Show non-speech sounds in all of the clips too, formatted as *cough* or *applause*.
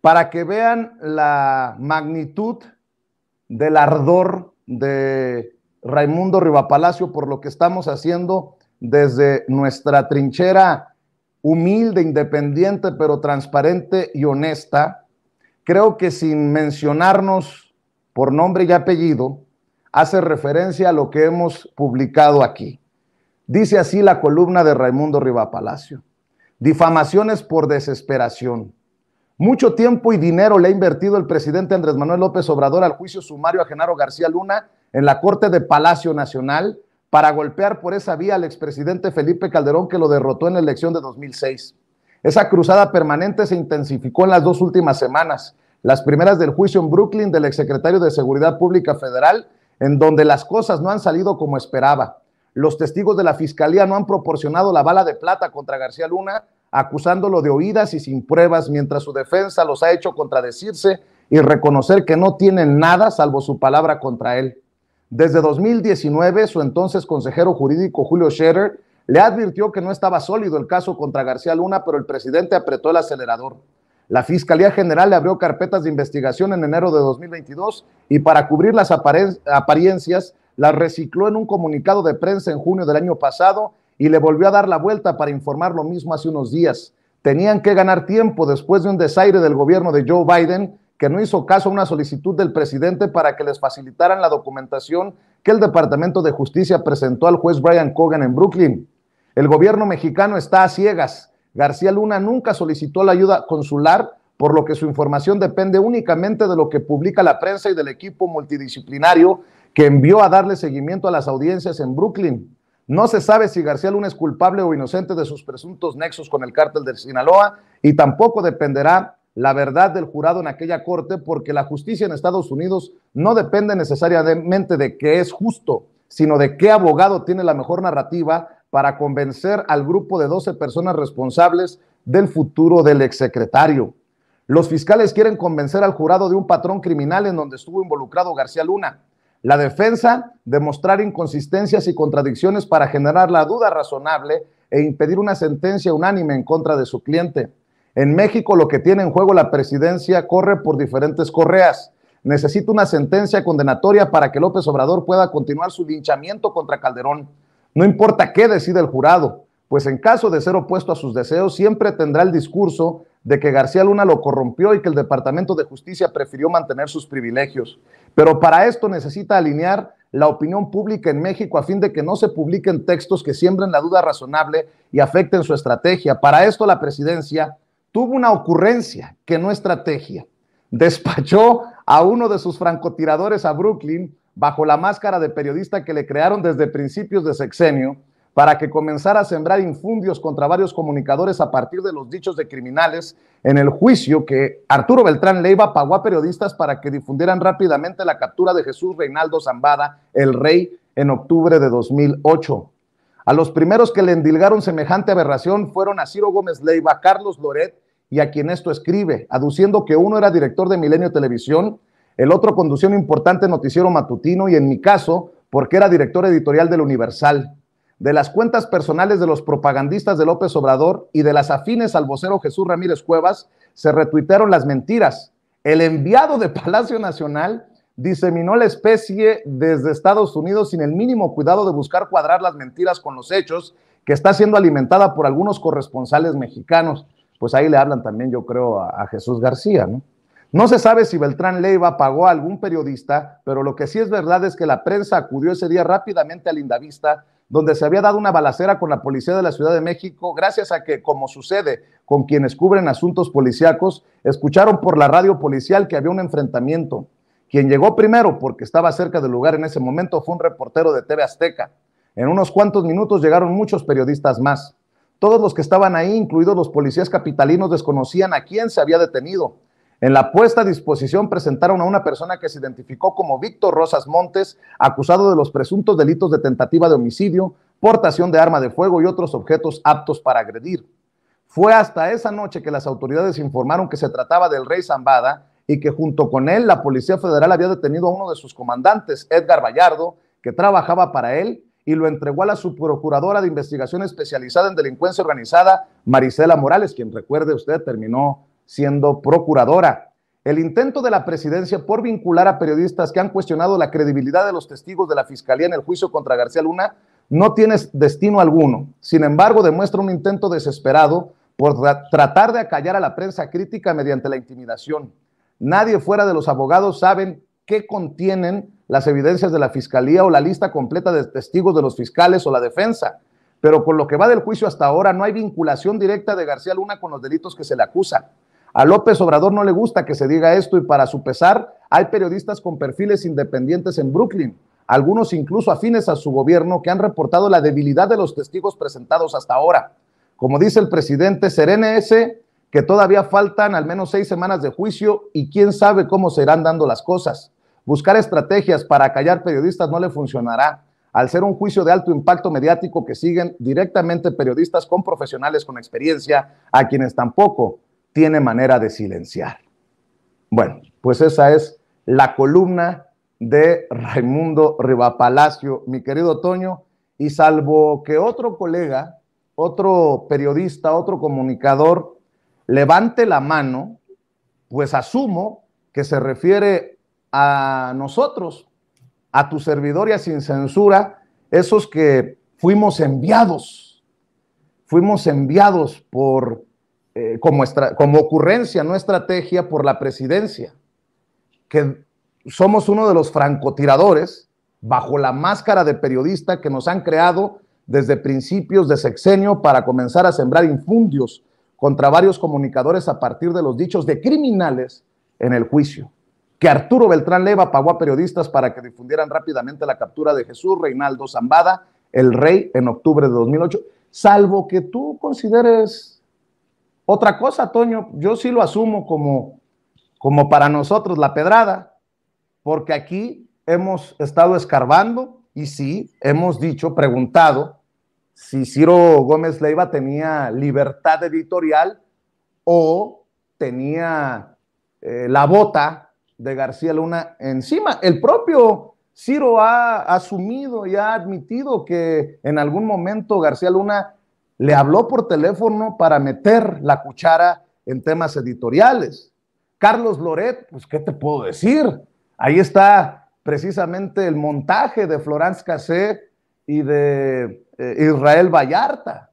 para que vean la magnitud del ardor de Raimundo Rivapalacio por lo que estamos haciendo desde nuestra trinchera humilde, independiente, pero transparente y honesta. Creo que sin mencionarnos por nombre y apellido, hace referencia a lo que hemos publicado aquí. Dice así la columna de Raimundo Rivapalacio difamaciones por desesperación. Mucho tiempo y dinero le ha invertido el presidente Andrés Manuel López Obrador al juicio sumario a Genaro García Luna en la Corte de Palacio Nacional para golpear por esa vía al expresidente Felipe Calderón que lo derrotó en la elección de 2006. Esa cruzada permanente se intensificó en las dos últimas semanas, las primeras del juicio en Brooklyn del exsecretario de Seguridad Pública Federal, en donde las cosas no han salido como esperaba. Los testigos de la fiscalía no han proporcionado la bala de plata contra García Luna acusándolo de oídas y sin pruebas, mientras su defensa los ha hecho contradecirse y reconocer que no tienen nada salvo su palabra contra él. Desde 2019, su entonces consejero jurídico Julio Scherer le advirtió que no estaba sólido el caso contra García Luna, pero el presidente apretó el acelerador. La Fiscalía General le abrió carpetas de investigación en enero de 2022 y para cubrir las apariencias, las recicló en un comunicado de prensa en junio del año pasado y le volvió a dar la vuelta para informar lo mismo hace unos días. Tenían que ganar tiempo después de un desaire del gobierno de Joe Biden que no hizo caso a una solicitud del presidente para que les facilitaran la documentación que el Departamento de Justicia presentó al juez Brian Cogan en Brooklyn. El gobierno mexicano está a ciegas. García Luna nunca solicitó la ayuda consular, por lo que su información depende únicamente de lo que publica la prensa y del equipo multidisciplinario que envió a darle seguimiento a las audiencias en Brooklyn. No se sabe si García Luna es culpable o inocente de sus presuntos nexos con el cártel de Sinaloa y tampoco dependerá la verdad del jurado en aquella corte porque la justicia en Estados Unidos no depende necesariamente de que es justo, sino de qué abogado tiene la mejor narrativa para convencer al grupo de 12 personas responsables del futuro del exsecretario. Los fiscales quieren convencer al jurado de un patrón criminal en donde estuvo involucrado García Luna la defensa, demostrar inconsistencias y contradicciones para generar la duda razonable e impedir una sentencia unánime en contra de su cliente. En México lo que tiene en juego la presidencia corre por diferentes correas. Necesita una sentencia condenatoria para que López Obrador pueda continuar su linchamiento contra Calderón. No importa qué decida el jurado, pues en caso de ser opuesto a sus deseos, siempre tendrá el discurso de que García Luna lo corrompió y que el Departamento de Justicia prefirió mantener sus privilegios. Pero para esto necesita alinear la opinión pública en México a fin de que no se publiquen textos que siembren la duda razonable y afecten su estrategia. Para esto la presidencia tuvo una ocurrencia que no estrategia. Despachó a uno de sus francotiradores a Brooklyn bajo la máscara de periodista que le crearon desde principios de sexenio para que comenzara a sembrar infundios contra varios comunicadores a partir de los dichos de criminales en el juicio que Arturo Beltrán Leiva pagó a periodistas para que difundieran rápidamente la captura de Jesús Reinaldo Zambada, el rey, en octubre de 2008. A los primeros que le endilgaron semejante aberración fueron a Ciro Gómez Leiva, Carlos Loret y a quien esto escribe, aduciendo que uno era director de Milenio Televisión, el otro conducía un importante noticiero matutino y en mi caso, porque era director editorial del Universal de las cuentas personales de los propagandistas de López Obrador y de las afines al vocero Jesús Ramírez Cuevas, se retuitearon las mentiras. El enviado de *laughs* Palacio Nacional diseminó la especie desde Estados Unidos sin el mínimo cuidado de buscar cuadrar las mentiras con los hechos, que está siendo alimentada por algunos corresponsales mexicanos. Pues ahí le hablan también, yo creo, a, Jesús García, ¿no? No se sabe si Beltrán Leiva pagó a algún periodista, pero lo que sí es verdad es que la prensa acudió ese día rápidamente a Lindavista donde se había dado una balacera con la policía de la Ciudad de México, gracias a que, como sucede con quienes cubren asuntos policíacos, escucharon por la radio policial que había un enfrentamiento. Quien llegó primero, porque estaba cerca del lugar en ese momento, fue un reportero de TV Azteca. En unos cuantos minutos llegaron muchos periodistas más. Todos los que estaban ahí, incluidos los policías capitalinos, desconocían a quién se había detenido. En la puesta a disposición presentaron a una persona que se identificó como Víctor Rosas Montes, acusado de los presuntos delitos de tentativa de homicidio, portación de arma de fuego y otros objetos aptos para agredir. Fue hasta esa noche que las autoridades informaron que se trataba del rey Zambada y que junto con él la Policía Federal había detenido a uno de sus comandantes, Edgar Vallardo, que trabajaba para él y lo entregó a la subprocuradora de investigación especializada en delincuencia organizada, Marisela Morales, quien recuerde usted terminó siendo procuradora. El intento de la presidencia por vincular a periodistas que han cuestionado la credibilidad de los testigos de la fiscalía en el juicio contra García Luna no tiene destino alguno. Sin embargo, demuestra un intento desesperado por tratar de acallar a la prensa crítica mediante la intimidación. Nadie fuera de los abogados saben qué contienen las evidencias de la fiscalía o la lista completa de testigos de los fiscales o la defensa. Pero con lo que va del juicio hasta ahora no hay vinculación directa de García Luna con los delitos que se le acusa. A López Obrador no le gusta que se diga esto y para su pesar hay periodistas con perfiles independientes en Brooklyn, algunos incluso afines a su gobierno, que han reportado la debilidad de los testigos presentados hasta ahora. Como dice el presidente, serene ese que todavía faltan al menos seis semanas de juicio y quién sabe cómo serán dando las cosas. Buscar estrategias para callar periodistas no le funcionará, al ser un juicio de alto impacto mediático que siguen directamente periodistas con profesionales con experiencia, a quienes tampoco tiene manera de silenciar. Bueno, pues esa es la columna de Raimundo Rivapalacio, mi querido Toño, y salvo que otro colega, otro periodista, otro comunicador levante la mano, pues asumo que se refiere a nosotros, a tu servidoria Sin Censura, esos que fuimos enviados, fuimos enviados por eh, como, como ocurrencia, no estrategia, por la presidencia, que somos uno de los francotiradores bajo la máscara de periodista que nos han creado desde principios de sexenio para comenzar a sembrar infundios contra varios comunicadores a partir de los dichos de criminales en el juicio. Que Arturo Beltrán Leva pagó a periodistas para que difundieran rápidamente la captura de Jesús Reinaldo Zambada, el rey, en octubre de 2008, salvo que tú consideres otra cosa, Toño, yo sí lo asumo como, como para nosotros la pedrada, porque aquí hemos estado escarbando y sí, hemos dicho, preguntado si Ciro Gómez Leiva tenía libertad editorial o tenía eh, la bota de García Luna encima. El propio Ciro ha asumido y ha admitido que en algún momento García Luna le habló por teléfono para meter la cuchara en temas editoriales. Carlos Loret, pues, ¿qué te puedo decir? Ahí está precisamente el montaje de Florence Cassé y de eh, Israel Vallarta.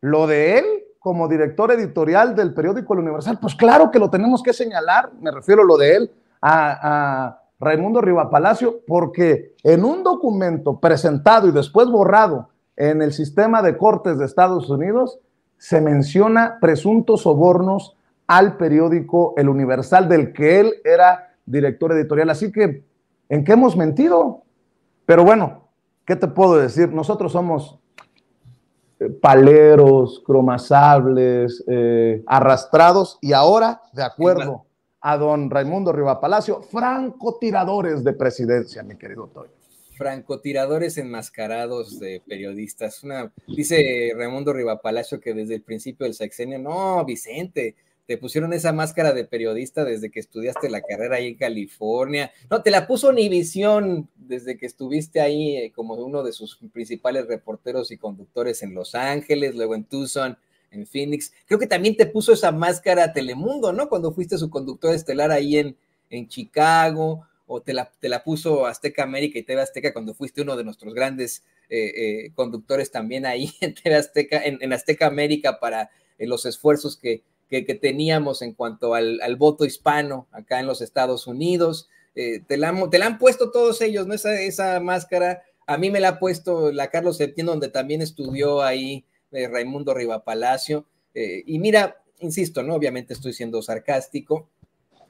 Lo de él como director editorial del periódico El Universal, pues claro que lo tenemos que señalar, me refiero a lo de él, a, a Raimundo Riva Palacio, porque en un documento presentado y después borrado en el sistema de cortes de Estados Unidos se menciona presuntos sobornos al periódico El Universal, del que él era director editorial. Así que, ¿en qué hemos mentido? Pero bueno, ¿qué te puedo decir? Nosotros somos eh, paleros, cromasables, eh, arrastrados y ahora, de acuerdo a don Raimundo Riva Palacio, francotiradores de presidencia, mi querido Toyo francotiradores enmascarados de periodistas. Una, dice Raimundo Rivapalacio que desde el principio del sexenio, no, Vicente, te pusieron esa máscara de periodista desde que estudiaste la carrera ahí en California. No, te la puso Univisión desde que estuviste ahí eh, como uno de sus principales reporteros y conductores en Los Ángeles, luego en Tucson en Phoenix. Creo que también te puso esa máscara Telemundo, ¿no? Cuando fuiste su conductor estelar ahí en, en Chicago o te la, puso Azteca América y TV Azteca cuando fuiste uno de nuestros grandes eh, eh, conductores también ahí *laughs* en TV Azteca, en, Azteca América para eh, los esfuerzos que, teníamos en cuanto al, voto hispano acá en los Estados Unidos. te, la, te la han puesto todos ellos, ¿no? Esa, esa máscara. A mí me la ha puesto la Carlos Septién, donde también estudió ahí Raimundo Palacio. y mira, insisto, ¿no? Obviamente estoy siendo sarcástico.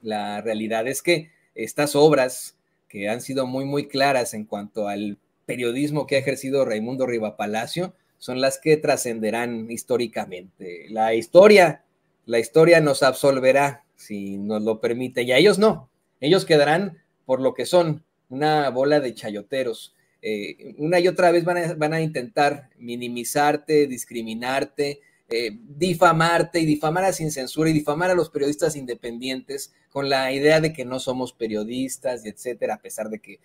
La realidad es que estas obras que han sido muy, muy claras en cuanto al periodismo que ha ejercido Raimundo Palacio son las que trascenderán históricamente. La historia, la historia nos absolverá si nos lo permite, y a ellos no, ellos quedarán por lo que son, una bola de chayoteros. Eh, una y otra vez van a intentar minimizarte, discriminarte, eh, difamarte y difamar a Sin Censura y difamar a los periodistas independientes con la idea de que no somos periodistas y etcétera, a pesar de que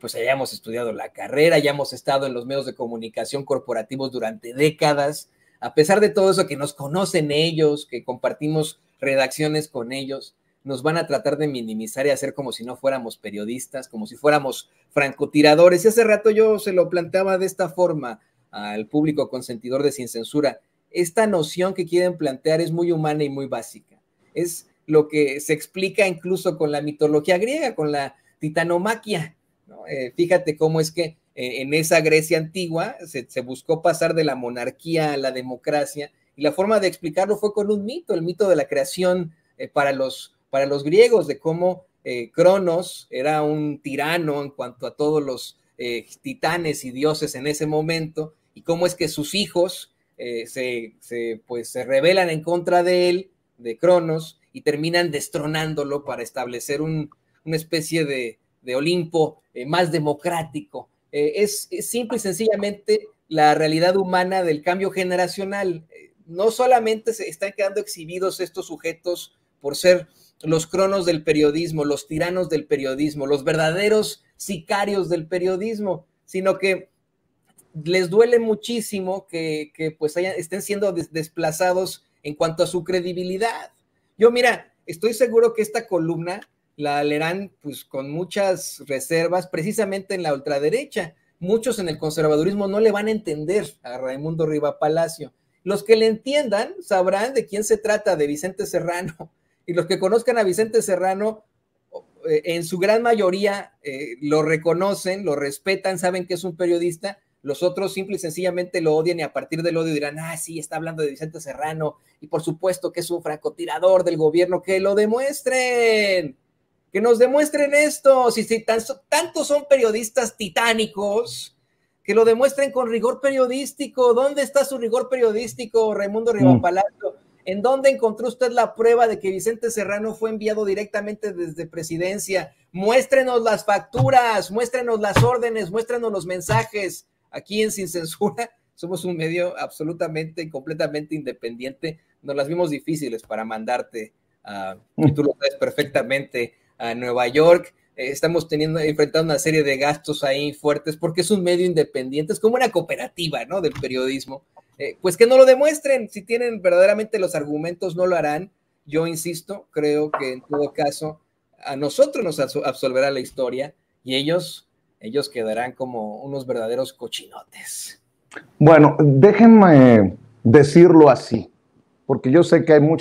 pues hayamos estudiado la carrera, hayamos estado en los medios de comunicación corporativos durante décadas, a pesar de todo eso que nos conocen ellos, que compartimos redacciones con ellos, nos van a tratar de minimizar y hacer como si no fuéramos periodistas, como si fuéramos francotiradores. Y hace rato yo se lo planteaba de esta forma al público consentidor de Sin Censura esta noción que quieren plantear es muy humana y muy básica. Es lo que se explica incluso con la mitología griega, con la titanomaquia. Eh, fíjate cómo es que eh, en esa Grecia antigua se, buscó pasar de la monarquía a la democracia y la forma de explicarlo fue con un mito, el mito de la creación eh, para, los, para los griegos, de cómo Cronos era un tirano en cuanto a todos los titanes y dioses en ese momento y cómo es que sus hijos eh, se, pues, se rebelan en contra de él, de Cronos, y terminan destronándolo para establecer una especie de, Olimpo eh, más democrático. Eh, es, es, simple y sencillamente la realidad humana del cambio generacional. no solamente se están quedando exhibidos estos sujetos por ser los cronos del periodismo, los tiranos del periodismo, los verdaderos sicarios del periodismo, sino que les duele muchísimo que, pues estén siendo desplazados en cuanto a su credibilidad. Yo, mira, estoy seguro que esta columna la leerán pues con muchas reservas, precisamente en la ultraderecha. Muchos en el conservadurismo no le van a entender a Raimundo Riva Palacio. Los que le entiendan sabrán de quién se trata, de Vicente Serrano. Y los que conozcan a Vicente Serrano, eh, en su gran mayoría eh, lo reconocen, lo respetan, saben que es un periodista, los otros simple y sencillamente lo odian y a partir del odio dirán, ah, sí, está hablando de Vicente Serrano y por supuesto que es un francotirador del gobierno, que lo demuestren, que nos demuestren esto. Si, si son periodistas titánicos, que lo demuestren con rigor periodístico. ¿Dónde está su rigor periodístico, Raimundo mm. Riva ¿En dónde encontró usted la prueba de que Vicente Serrano fue enviado directamente desde presidencia? Muéstrenos las facturas, muéstrenos las órdenes, muéstrenos los mensajes Aquí en Sin Censura *laughs* somos un medio absolutamente y completamente independiente. Nos las vimos difíciles para mandarte, ah, mm. y tú lo sabes perfectamente, a Nueva York. Eh, estamos teniendo, enfrentando una serie de gastos ahí fuertes porque es un medio independiente, es como una cooperativa, ¿no? Del periodismo. Eh, pues que no lo demuestren, si tienen verdaderamente los argumentos, no lo harán. Yo insisto, creo que en todo caso, a nosotros nos absolverá la historia y ellos ellos quedarán como unos verdaderos cochinotes. Bueno, déjenme decirlo así, porque yo sé que hay muchos.